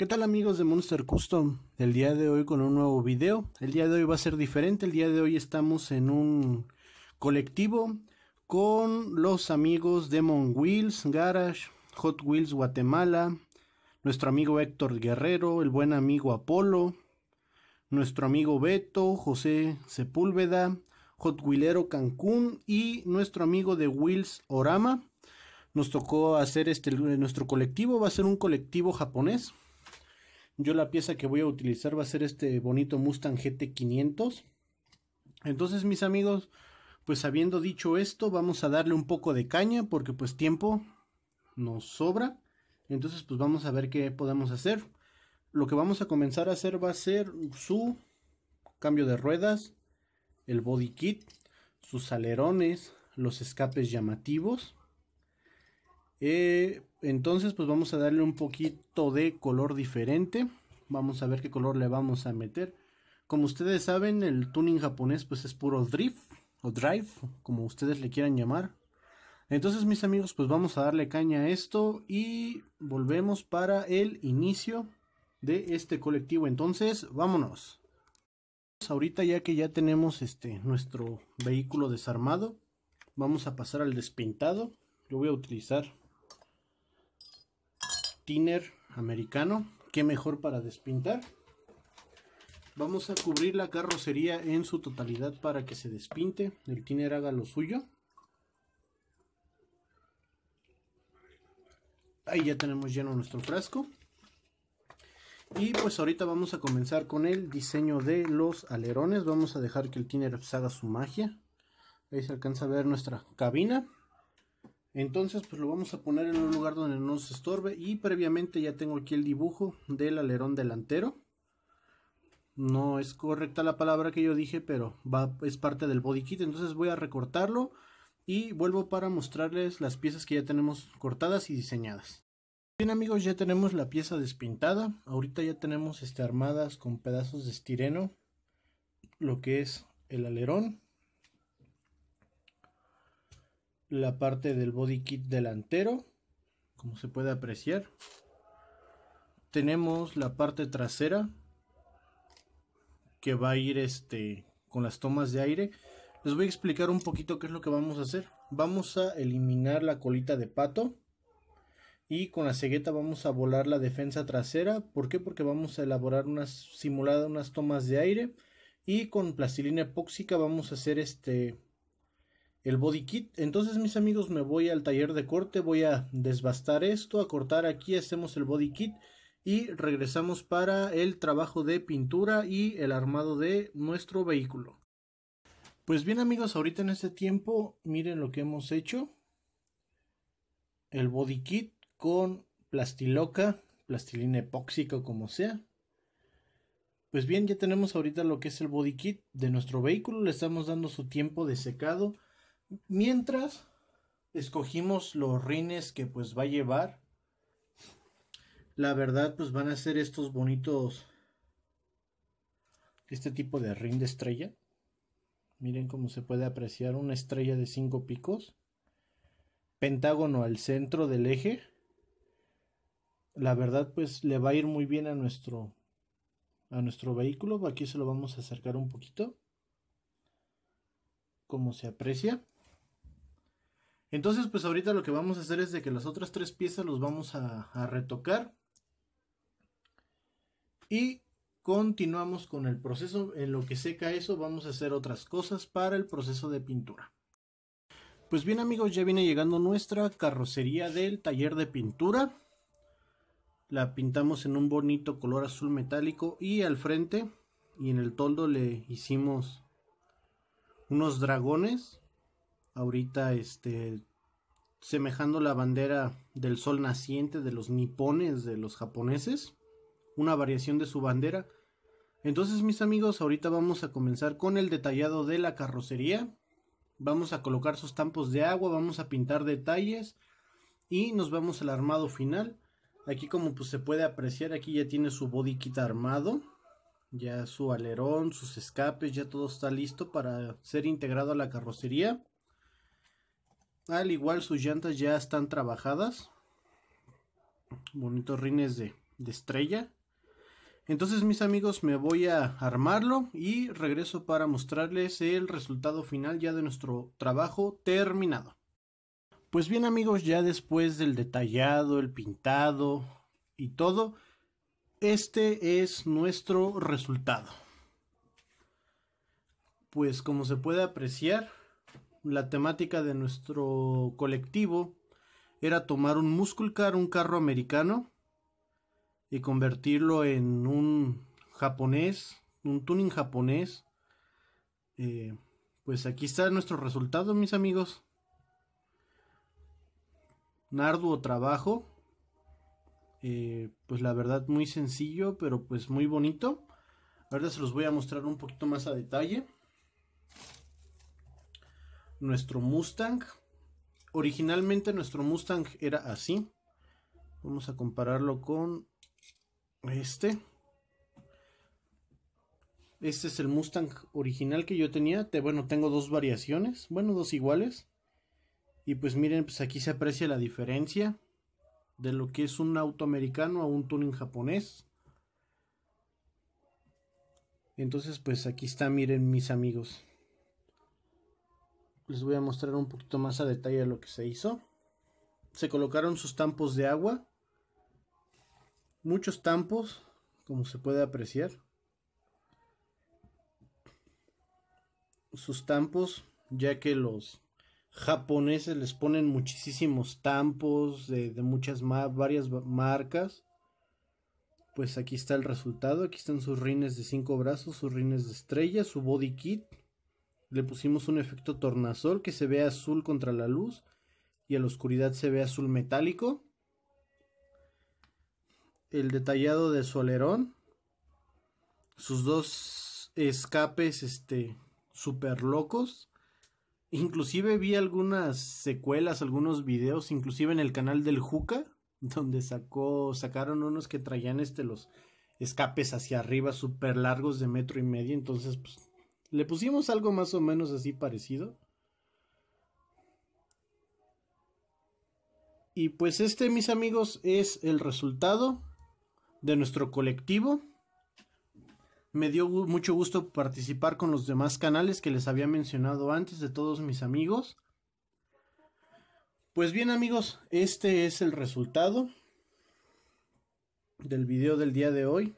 ¿Qué tal amigos de Monster Custom? El día de hoy con un nuevo video. El día de hoy va a ser diferente. El día de hoy estamos en un colectivo con los amigos Demon Wheels Garage, Hot Wheels Guatemala, nuestro amigo Héctor Guerrero, el buen amigo Apolo, nuestro amigo Beto, José Sepúlveda, Hot Wheelero Cancún y nuestro amigo de Wheels Orama. Nos tocó hacer este nuestro colectivo, va a ser un colectivo japonés yo la pieza que voy a utilizar va a ser este bonito Mustang GT500. Entonces mis amigos, pues habiendo dicho esto, vamos a darle un poco de caña porque pues tiempo nos sobra. Entonces pues vamos a ver qué podemos hacer. Lo que vamos a comenzar a hacer va a ser su cambio de ruedas, el body kit, sus alerones, los escapes llamativos. Eh, entonces pues vamos a darle un poquito de color diferente. Vamos a ver qué color le vamos a meter. Como ustedes saben, el tuning japonés pues es puro drift o drive, como ustedes le quieran llamar. Entonces mis amigos, pues vamos a darle caña a esto y volvemos para el inicio de este colectivo. Entonces, vámonos. Ahorita ya que ya tenemos este nuestro vehículo desarmado, vamos a pasar al despintado. Yo voy a utilizar tiner americano. Qué mejor para despintar. Vamos a cubrir la carrocería en su totalidad para que se despinte. El tiner haga lo suyo. Ahí ya tenemos lleno nuestro frasco. Y pues ahorita vamos a comenzar con el diseño de los alerones. Vamos a dejar que el tiner haga su magia. Ahí se alcanza a ver nuestra cabina. Entonces pues lo vamos a poner en un lugar donde no se estorbe y previamente ya tengo aquí el dibujo del alerón delantero. No es correcta la palabra que yo dije, pero va, es parte del body kit, entonces voy a recortarlo y vuelvo para mostrarles las piezas que ya tenemos cortadas y diseñadas. Bien amigos, ya tenemos la pieza despintada, ahorita ya tenemos este, armadas con pedazos de estireno, lo que es el alerón, la parte del body kit delantero, como se puede apreciar. Tenemos la parte trasera que va a ir este con las tomas de aire. Les voy a explicar un poquito qué es lo que vamos a hacer. Vamos a eliminar la colita de pato y con la cegueta vamos a volar la defensa trasera. ¿Por qué? Porque vamos a elaborar unas simulada unas tomas de aire y con plastilina epóxica vamos a hacer este el body kit. Entonces mis amigos me voy al taller de corte, voy a desbastar esto, a cortar aquí, hacemos el body kit y regresamos para el trabajo de pintura y el armado de nuestro vehículo. Pues bien amigos, ahorita en este tiempo miren lo que hemos hecho. El body kit con plastiloca, plastilina epóxica o como sea. Pues bien, ya tenemos ahorita lo que es el body kit de nuestro vehículo, le estamos dando su tiempo de secado Mientras escogimos los rines que pues va a llevar. La verdad pues van a ser estos bonitos. Este tipo de rin de estrella. Miren cómo se puede apreciar una estrella de cinco picos. Pentágono al centro del eje. La verdad pues le va a ir muy bien a nuestro a nuestro vehículo. Aquí se lo vamos a acercar un poquito. Como se aprecia. Entonces, pues ahorita lo que vamos a hacer es de que las otras tres piezas los vamos a, a retocar. Y continuamos con el proceso. En lo que seca eso, vamos a hacer otras cosas para el proceso de pintura. Pues bien amigos, ya viene llegando nuestra carrocería del taller de pintura. La pintamos en un bonito color azul metálico y al frente y en el toldo le hicimos unos dragones ahorita este semejando la bandera del sol naciente de los nipones de los japoneses, una variación de su bandera. Entonces mis amigos, ahorita vamos a comenzar con el detallado de la carrocería. Vamos a colocar sus tampos de agua, vamos a pintar detalles y nos vamos al armado final. Aquí como pues se puede apreciar, aquí ya tiene su body kit armado, ya su alerón, sus escapes, ya todo está listo para ser integrado a la carrocería. Al igual sus llantas ya están trabajadas. Bonitos rines de, de estrella. Entonces mis amigos me voy a armarlo y regreso para mostrarles el resultado final ya de nuestro trabajo terminado. Pues bien amigos, ya después del detallado, el pintado y todo, este es nuestro resultado. Pues como se puede apreciar, la temática de nuestro colectivo era tomar un Muscle Car, un carro americano, y convertirlo en un japonés, un tuning japonés. Eh, pues aquí está nuestro resultado, mis amigos. Un arduo trabajo. Eh, pues la verdad muy sencillo, pero pues muy bonito. Ahora se los voy a mostrar un poquito más a detalle nuestro Mustang. Originalmente nuestro Mustang era así. Vamos a compararlo con este. Este es el Mustang original que yo tenía. bueno, tengo dos variaciones. Bueno, dos iguales. Y pues miren, pues aquí se aprecia la diferencia de lo que es un auto americano a un tuning japonés. Entonces, pues aquí está, miren mis amigos les voy a mostrar un poquito más a detalle lo que se hizo. Se colocaron sus tampos de agua. Muchos tampos, como se puede apreciar. Sus tampos, ya que los japoneses les ponen muchísimos tampos de, muchas varias marcas. Pues aquí está el resultado. Aquí están sus rines de cinco brazos, sus rines de estrella, su body kit le pusimos un efecto tornasol que se ve azul contra la luz y a la oscuridad se ve azul metálico. El detallado de su Sus dos escapes este, super locos. Inclusive vi algunas secuelas, algunos videos, inclusive en el canal del Juca, donde sacó, sacaron unos que traían este los escapes hacia arriba super largos de metro y medio, entonces pues le pusimos algo más o menos así parecido. Y pues este, mis amigos, es el resultado de nuestro colectivo. Me dio mucho gusto participar con los demás canales que les había mencionado antes de todos mis amigos. Pues bien amigos, este es el resultado del video del día de hoy.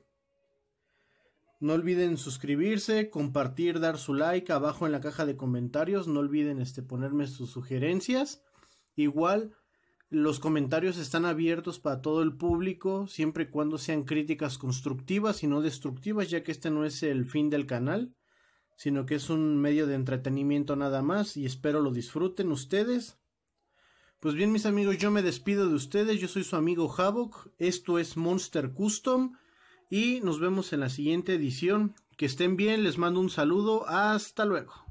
No olviden suscribirse, compartir, dar su like abajo en la caja de comentarios. No olviden este, ponerme sus sugerencias. Igual, los comentarios están abiertos para todo el público, siempre y cuando sean críticas constructivas y no destructivas, ya que este no es el fin del canal, sino que es un medio de entretenimiento nada más y espero lo disfruten ustedes. Pues bien, mis amigos, yo me despido de ustedes. Yo soy su amigo Havoc. Esto es Monster Custom y nos vemos en la siguiente edición. Que estén bien, les mando un saludo, hasta luego.